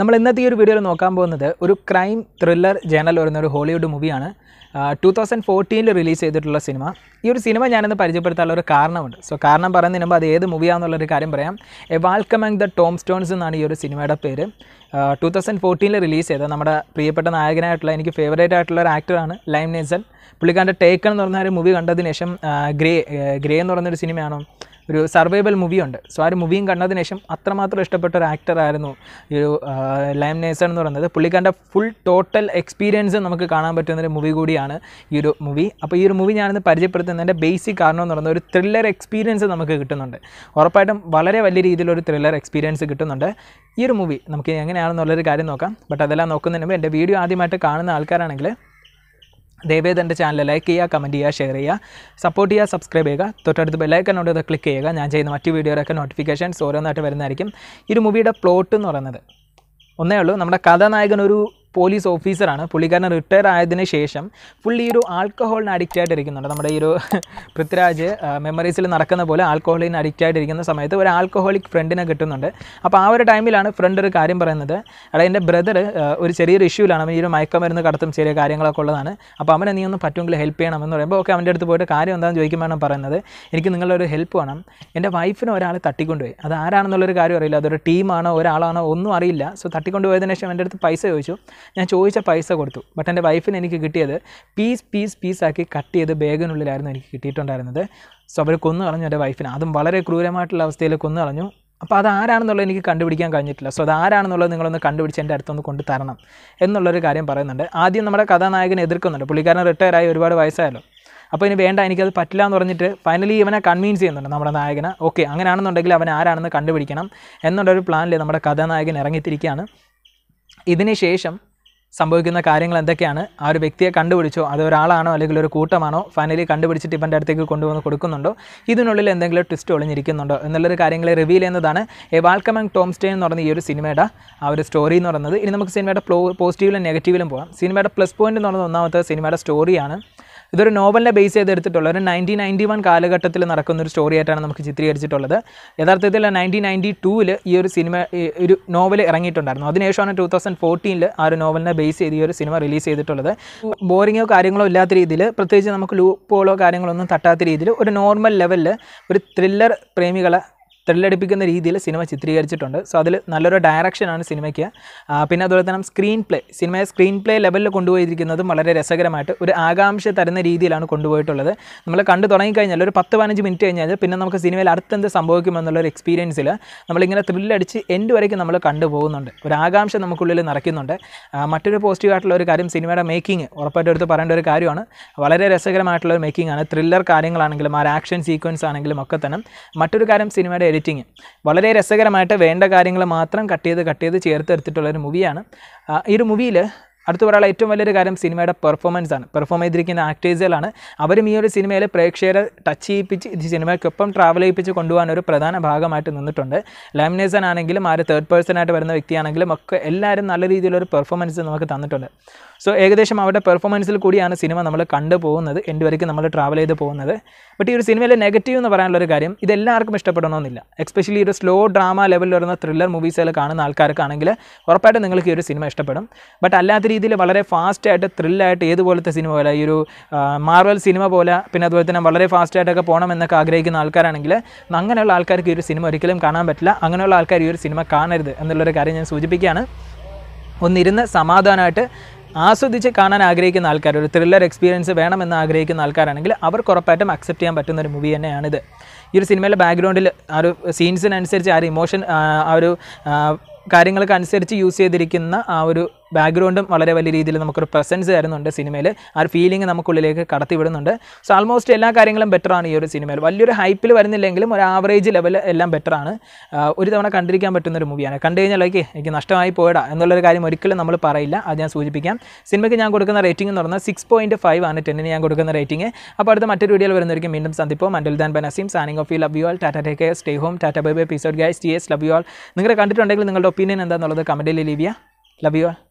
നമ്മൾ ഇന്നത്തെ ഈ ഒരു വീഡിയോയിൽ നോക്കാൻ പോകുന്നത് ഒരു ക്രൈം ത്രില്ലർ ജേണൽ വരുന്ന ഒരു ഹോളിവുഡ് മൂവിയാണ് ടു തൗസൻഡ് ഫോർട്ടീനിൽ റിലീസ് ചെയ്തിട്ടുള്ള സിനിമ ഈ ഒരു സിനിമ ഞാനിന്ന് പരിചയപ്പെടുത്താനുള്ള ഒരു കാരണമുണ്ട് സോ കാരണം പറയുന്നതിന് മുമ്പ് അത് ഏത് മൂവിയാണെന്നുള്ളൊരു കാര്യം പറയാം a walk among the tombstones എന്നാണ് ഈ ഒരു സിനിമയുടെ പേര് ടു തൗസൻഡ് ഫോർട്ടീനിൽ റിലീസ് ചെയ്ത നമ്മുടെ പ്രിയപ്പെട്ട നായകനായിട്ടുള്ള എനിക്ക് ഫേവറേറ്റ് ആയിട്ടുള്ള ഒരു ആക്ടറാണ് ലൈം നേസൺ പുള്ളിക്കാരൻ്റെ ടേക്കൺ എന്ന് പറഞ്ഞ ഒരു മൂവി കണ്ടതിന് ശേഷം ഗ്രേ ഗ്രേ എന്ന് പറഞ്ഞൊരു സിനിമയാണോ ഒരു സർവൈവൽ മൂവിയുണ്ട് സോ ആ ഒരു മൂവിയും കണ്ടതിന് ശേഷം അത്രമാത്രം ഇഷ്ടപ്പെട്ട ഒരു ആക്ടറായിരുന്നു ഈ ഒരു ലൈം നേസൺ എന്ന് പറയുന്നത് പുള്ളിക്കാരൻ്റെ ഫുൾ ടോട്ടൽ എക്സ്പീരിയൻസ് നമുക്ക് കാണാൻ പറ്റുന്ന ഒരു മൂവി കൂടിയാണ് ഈ ഒരു മൂവി അപ്പോൾ ഈ ഒരു മൂവി ഞാനിന്ന് പരിചയപ്പെടുത്തുന്നതിൻ്റെ ബേസിക് കാരണം എന്ന് പറയുന്നത് ഒരു ത്രില്ലർ എക്സ്പീരിയൻസ് നമുക്ക് കിട്ടുന്നുണ്ട് ഉറപ്പായിട്ടും വളരെ വലിയ രീതിയിലൊരു ത്രില്ലർ എക്സ്പീരിയൻസ് കിട്ടുന്നുണ്ട് ഈ ഒരു മൂവി നമുക്ക് എങ്ങനെയാണെന്നുള്ളൊരു കാര്യം നോക്കാം ബട്ട് അതെല്ലാം നോക്കുന്നതിന് മുമ്പ് എൻ്റെ വീഡിയോ ആദ്യമായിട്ട് കാണുന്ന ആൾക്കാരാണെങ്കിൽ ദയവേദ എൻ്റെ ചാനൽ ലൈക്ക് ചെയ്യുക കമൻറ്റ് ചെയ്യുക ഷെയർ ചെയ്യുക സപ്പോർട്ട് ചെയ്യുക സബ്സ്ക്രൈബ് ചെയ്യുക തൊട്ടടുത്ത് ഉണ്ട് അത് ക്ലിക്ക് ചെയ്യുക ഞാൻ ചെയ്യുന്ന മറ്റ് വീഡിയോയിലൊക്കെ നോട്ടിഫിക്കേഷൻസ് ഓരോന്നായിട്ട് വരുന്നതായിരിക്കും ഈ ഒരു മൂവിയുടെ പ്ലോട്ട് എന്ന് പറയുന്നത് ഒന്നേ ഉള്ളൂ നമ്മുടെ കഥാനായകൻ ഒരു പോലീസ് ഓഫീസറാണ് പുള്ളിക്കാരൻ റിട്ടയർ ആയതിനു ശേഷം പുള്ളി ഒരു ആൽക്കഹോളിന് അഡിക്റ്റ് ആയിട്ടിരിക്കുന്നുണ്ട് നമ്മുടെ ഈ ഒരു പൃഥ്വിരാജ് മെമ്മറീസിൽ നടക്കുന്ന പോലെ ആൽക്കഹോളിന് അഡിക്റ്റ് ആയിട്ടിരിക്കുന്ന സമയത്ത് ഒരു ആൽക്കഹോളിക് ഫ്രണ്ടിനെ കിട്ടുന്നുണ്ട് അപ്പോൾ ആ ഒരു ടൈമിലാണ് ഫ്രണ്ട് ഒരു കാര്യം പറയുന്നത് എടാ എൻ്റെ ബ്രദർ ഒരു ചെറിയൊരു ഇഷ്യൂലാണ് അവൻ ഈ ഒരു മയക്കമരുന്ന് കടത്തും ചെറിയ കാര്യങ്ങളൊക്കെ ഉള്ളതാണ് അപ്പോൾ അവനെ നീ ഒന്ന് പറ്റുമെങ്കിൽ ഹെൽപ്പ് ചെയ്യണം എന്ന് പറയുമ്പോൾ ഓക്കെ അവൻ്റെ അടുത്ത് പോയിട്ട് കാര്യം എന്താണെന്ന് ചോദിക്കുമ്പോഴാണ് പറയുന്നത് എനിക്ക് നിങ്ങളുടെ ഒരു ഹെൽപ്പ് വേണം എൻ്റെ വൈഫിനെ ഒരാൾ തട്ടിക്കൊണ്ടുപോയി അത് ആരാണെന്നുള്ളൊരു കാര്യം അറിയില്ല അതൊരു ടീമാണോ ഒരാളാണോ ഒന്നും അറിയില്ല സോ തട്ടിക്കൊണ്ടുപോയതിനു ശേഷം എൻ്റെ അടുത്ത് പൈസ ചോദിച്ചു ഞാൻ ചോദിച്ച പൈസ കൊടുത്തു ബട്ട് എൻ്റെ വൈഫിന് എനിക്ക് കിട്ടിയത് പീസ് പീസ് പീസാക്കി കട്ട് ചെയ്ത് ബാഗിനുള്ളിലായിരുന്നു എനിക്ക് കിട്ടിയിട്ടുണ്ടായിരുന്നത് സോ അവർ കൊന്നു കളഞ്ഞു എൻ്റെ വൈഫിനെ അതും വളരെ ക്രൂരമായിട്ടുള്ള അവസ്ഥയിൽ കൊന്നു കളഞ്ഞു അപ്പോൾ അതാരാണെന്നുള്ളത് എനിക്ക് കണ്ടുപിടിക്കാൻ കഴിഞ്ഞിട്ടില്ല സോ അതാരാണെന്നുള്ളത് നിങ്ങളൊന്ന് കണ്ടുപിടിച്ച് എൻ്റെ അടുത്തൊന്ന് കൊണ്ട് തരണം എന്നുള്ളൊരു കാര്യം പറയുന്നുണ്ട് ആദ്യം നമ്മുടെ കഥാനായകനെ എതിർക്കുന്നുണ്ട് പുള്ളിക്കാരൻ റിട്ടയർ ആയി ഒരുപാട് വയസ്സായല്ലോ അപ്പോൾ ഇനി വേണ്ട എനിക്കത് പറ്റില്ല എന്ന് പറഞ്ഞിട്ട് ഫൈനലി ഇവനെ കൺവീൻസ് ചെയ്യുന്നുണ്ട് നമ്മുടെ നായകനെ ഓക്കെ അങ്ങനെയാണെന്നുണ്ടെങ്കിൽ അവൻ ആരാണെന്ന് കണ്ടുപിടിക്കണം എന്നുള്ളൊരു പ്ലാനിൽ നമ്മുടെ കഥാനായകൻ ഇറങ്ങിത്തിരിക്കുകയാണ് ഇതിനുശേഷം ശേഷം സംഭവിക്കുന്ന കാര്യങ്ങൾ എന്തൊക്കെയാണ് ആ ഒരു വ്യക്തിയെ കണ്ടുപിടിച്ചോ അത് ഒരാളാണോ അല്ലെങ്കിൽ ഒരു കൂട്ടമാണോ ഫൈനലി കണ്ടുപിടിച്ചിട്ട് ഇവൻ്റെ അടുത്തേക്ക് കൊണ്ടുവന്ന് കൊടുക്കുന്നുണ്ടോ ഇതിനുള്ളിൽ എന്തെങ്കിലും ട്വിസ്റ്റ് ഒളിഞ്ഞിരിക്കുന്നുണ്ടോ എന്നുള്ളൊരു കാര്യങ്ങളെ റിവീൽ ചെയ്യുന്നതാണ് എ വാൽക്കം ആൻഡ് ടോംസ്റ്റേ എന്ന് പറഞ്ഞ ഈ ഒരു സിനിമയുടെ ആ ഒരു സ്റ്റോറി എന്ന് പറയുന്നത് ഇനി നമുക്ക് സിനിമയുടെ പോസിറ്റീവിലും നെഗറ്റീവിലും പോകാം സിനിമയുടെ പ്ലസ് പോയിൻ്റ് എന്ന് പറയുന്നത് ഒന്നാമത്തെ സിനിമയുടെ സ്റ്റോറിയാണ് ഇതൊരു നോവലിനെ ബേസ് ചെയ്തെടുത്തിട്ടുള്ള ഒരു നയൻറ്റീൻ നയൻറ്റി വൺ കാലഘട്ടത്തിൽ നടക്കുന്ന ഒരു സ്റ്റോറി ആയിട്ടാണ് നമുക്ക് ചിത്രീകരിച്ചിട്ടുള്ളത് യഥാർത്ഥത്തിൽ നയൻറ്റീൻ നയൻറ്റി ടൂവിൽ ഈ ഒരു സിനിമ ഒരു നോവൽ ഇറങ്ങിയിട്ടുണ്ടായിരുന്നു അതിനുശേഷമാണ് ടൂ തൗസൻഡ് ഫോർട്ടീനിൽ ആ ഒരു നോവലിനെ ബേസ് ചെയ്ത് ഈ ഒരു സിനിമ റിലീസ് ചെയ്തിട്ടുള്ളത് ബോറിങ്ങോ കാര്യങ്ങളോ ഇല്ലാത്ത രീതിയിൽ പ്രത്യേകിച്ച് നമുക്ക് ലൂപ്പോളോ കാര്യങ്ങളൊന്നും തട്ടാത്ത രീതിയിൽ ഒരു നോർമൽ ലെവലിൽ ഒരു ത്രില്ലർ പ്രേമികളെ ത്രില്ലടിപ്പിക്കുന്ന രീതിയിൽ സിനിമ ചിത്രീകരിച്ചിട്ടുണ്ട് സോ അതിൽ നല്ലൊരു ഡയറക്ഷനാണ് സിനിമയ്ക്ക് പിന്നെ അതുപോലെ തന്നെ സ്ക്രീൻ പ്ലേ സിനിമയെ സ്ക്രീൻ പ്ലേ ലെവലിൽ കൊണ്ടുപോയിരിക്കുന്നതും വളരെ രസകരമായിട്ട് ഒരു ആകാംക്ഷ തരുന്ന രീതിയിലാണ് കൊണ്ടുപോയിട്ടുള്ളത് നമ്മൾ കണ്ടു തുടങ്ങിക്കഴിഞ്ഞാൽ ഒരു പത്ത് പതിനഞ്ച് മിനിറ്റ് കഴിഞ്ഞാൽ പിന്നെ നമുക്ക് സിനിമയിൽ അടുത്തെന്ത് സംഭവിക്കുമെന്നുള്ളൊരു എക്സ്പീരിയൻസിൽ നമ്മളിങ്ങനെ ത്രില്ലടിച്ച് എൻഡ് വരയ്ക്കും നമ്മൾ കണ്ടുപോകുന്നുണ്ട് ഒരു ആകാംക്ഷ നമുക്കുള്ളിൽ നിറയ്ക്കുന്നുണ്ട് മറ്റൊരു പോസിറ്റീവായിട്ടുള്ള ഒരു കാര്യം സിനിമയുടെ മേക്കിംഗ് ഉറപ്പായിട്ട് എടുത്ത് പറയേണ്ട ഒരു കാര്യമാണ് വളരെ രസകരമായിട്ടുള്ള ഒരു മേക്കിംഗ് ആണ് ത്രില്ലർ കാര്യങ്ങളാണെങ്കിലും ആ ആക്ഷൻ സീക്വൻസ് ആണെങ്കിലും ഒക്കെ തന്നെ മറ്റൊരു കാര്യം സിനിമയുടെ എഡിറ്റിങ് വളരെ രസകരമായിട്ട് വേണ്ട കാര്യങ്ങൾ മാത്രം കട്ട് ചെയ്ത് കട്ട് ചെയ്ത് ചേർത്ത് ഒരു മൂവിയാണ് ഈ ഒരു മൂവിയിൽ അടുത്ത് പറയാൻ ഏറ്റവും വലിയൊരു കാര്യം സിനിമയുടെ പെർഫോമൻസ് ആണ് പെർഫോം ചെയ്തിരിക്കുന്ന ആക്ടേഴ്സുകളാണ് അവരും ഈ ഒരു സിനിമയിൽ പ്രേക്ഷകരെ ടച്ച് ചെയ്യിപ്പിച്ച് ഈ സിനിമയ്ക്കൊപ്പം ട്രാവൽ ചെയ്യിപ്പിച്ച് കൊണ്ടുപോകാൻ ഒരു പ്രധാന ഭാഗമായിട്ട് നിന്നിട്ടുണ്ട് ലാമിനേസൺ ആണെങ്കിലും ആര് തേർഡ് പേഴ്സൺ ആയിട്ട് വരുന്ന വ്യക്തിയാണെങ്കിലും ഒക്കെ എല്ലാവരും നല്ല രീതിയിലൊരു പെർഫോമൻസ് നമുക്ക് തന്നിട്ടുണ്ട് സോ ഏകദേശം അവരുടെ പെർഫോമൻസിൽ കൂടിയാണ് സിനിമ നമ്മൾ കണ്ടുപോകുന്നത് എൻ്റെ വരയ്ക്ക് നമ്മൾ ട്രാവൽ ചെയ്ത് പോകുന്നത് ബട്ട് ഈ ഒരു സിനിമയിലെ നെഗറ്റീവ് എന്ന് പറയാനുള്ള ഒരു കാര്യം ഇതെല്ലാവർക്കും ഇഷ്ടപ്പെടണമെന്നില്ല എസ്പെഷ്യലി ഒരു സ്ലോ ഡ്രാമ ലെവലിൽ വരുന്ന ത്രില്ലർ മൂവീസുകൾ കാണുന്ന ആൾക്കാർക്കാണെങ്കിൽ ഉറപ്പായിട്ടും നിങ്ങൾക്ക് ഈ ഒരു സിനിമ ഇഷ്ടപ്പെടും ബട്ട് അല്ലാത്ത രീതിയിൽ വളരെ ഫാസ്റ്റായിട്ട് ത്രില്ലായിട്ട് ഏതുപോലത്തെ സിനിമ പോലെ ഈ ഒരു മാർവൽ സിനിമ പോലെ പിന്നെ അതുപോലെ തന്നെ വളരെ ഫാസ്റ്റായിട്ടൊക്കെ പോകണം എന്നൊക്കെ ആഗ്രഹിക്കുന്ന ആൾക്കാരാണെങ്കിൽ അങ്ങനെയുള്ള ആൾക്കാർക്ക് ഈ ഒരു സിനിമ ഒരിക്കലും കാണാൻ പറ്റില്ല അങ്ങനെയുള്ള ആൾക്കാർ ഈ ഒരു സിനിമ കാണരുത് എന്നുള്ളൊരു കാര്യം ഞാൻ സൂചിപ്പിക്കുകയാണ് ഒന്നിരുന്ന് സമാധാനമായിട്ട് ആസ്വദിച്ച് കാണാൻ ആഗ്രഹിക്കുന്ന ആൾക്കാർ ഒരു ത്രില്ലർ എക്സ്പീരിയൻസ് വേണമെന്ന് ആഗ്രഹിക്കുന്ന ആൾക്കാരാണെങ്കിൽ അവർക്ക് ഉറപ്പായിട്ടും അക്സെപ്റ്റ് ചെയ്യാൻ പറ്റുന്ന ഒരു മൂവി തന്നെയാണിത് ഈ ഒരു സിനിമയിലെ ബാക്ക്ഗ്രൗണ്ടിൽ ആ ഒരു സീൻസിനനുസരിച്ച് ആ ഒരു ഇമോഷൻ ആ ഒരു കാര്യങ്ങൾക്ക് അനുസരിച്ച് യൂസ് ചെയ്തിരിക്കുന്ന ആ ഒരു ബാക്ക്ഗ്രൗണ്ടും വളരെ വലിയ രീതിയിൽ നമുക്കൊരു പ്രസൻസ് തരുന്നുണ്ട് സിനിമയിൽ ആ ഒരു ഫീലിംഗ് നമുക്കുള്ളിലേക്ക് കടത്തിവിടുന്നുണ്ട് സോ ആൾമോസ്റ്റ് എല്ലാ കാര്യങ്ങളും ബെറ്ററാണ് ഈ ഒരു സിനിമയിൽ വലിയൊരു ഹൈപ്പിൽ വരുന്നില്ലെങ്കിലും ഒരു ആവറേജ് ലെവൽ എല്ലാം ബെറ്ററാണ് ഒരു തവണ കണ്ടിരിക്കാൻ പറ്റുന്ന ഒരു മൂവിയാണ് കണ്ടു കഴിഞ്ഞാൽ ഓക്കെ എനിക്ക് നഷ്ടമായി പോയടാ എന്നുള്ളൊരു കാര്യം ഒരിക്കലും നമ്മൾ പറയില്ല അത് ഞാൻ സൂചിപ്പിക്കാം സിനിമയ്ക്ക് ഞാൻ കൊടുക്കുന്ന റേറ്റിംഗ് എന്ന് പറഞ്ഞാൽ സിക്സ് പോയിന്റ് ഫൈവ് ആണ് ടെന്നിന് ഞാൻ കൊടുക്കുന്ന റേറ്റിംഗ് അപ്പോൾ അടുത്ത മറ്റൊരു വീഡിയോയിൽ വരുന്നവരിക്കും വീണ്ടും സന്ദിപ്പോ മൻഡൽ ദാൻ ബനസീം signing off you love you all tata take stay home tata bye bye peace out guys T S love you all നിങ്ങളെ കണ്ടിട്ടുണ്ടെങ്കിൽ നിങ്ങളുടെ ഒപ്പീനിയൻ എന്താണെന്നുള്ളത് കമൻറ്റിൽ ലീവ് ചെയ്യുക ലവ് യു ആൾ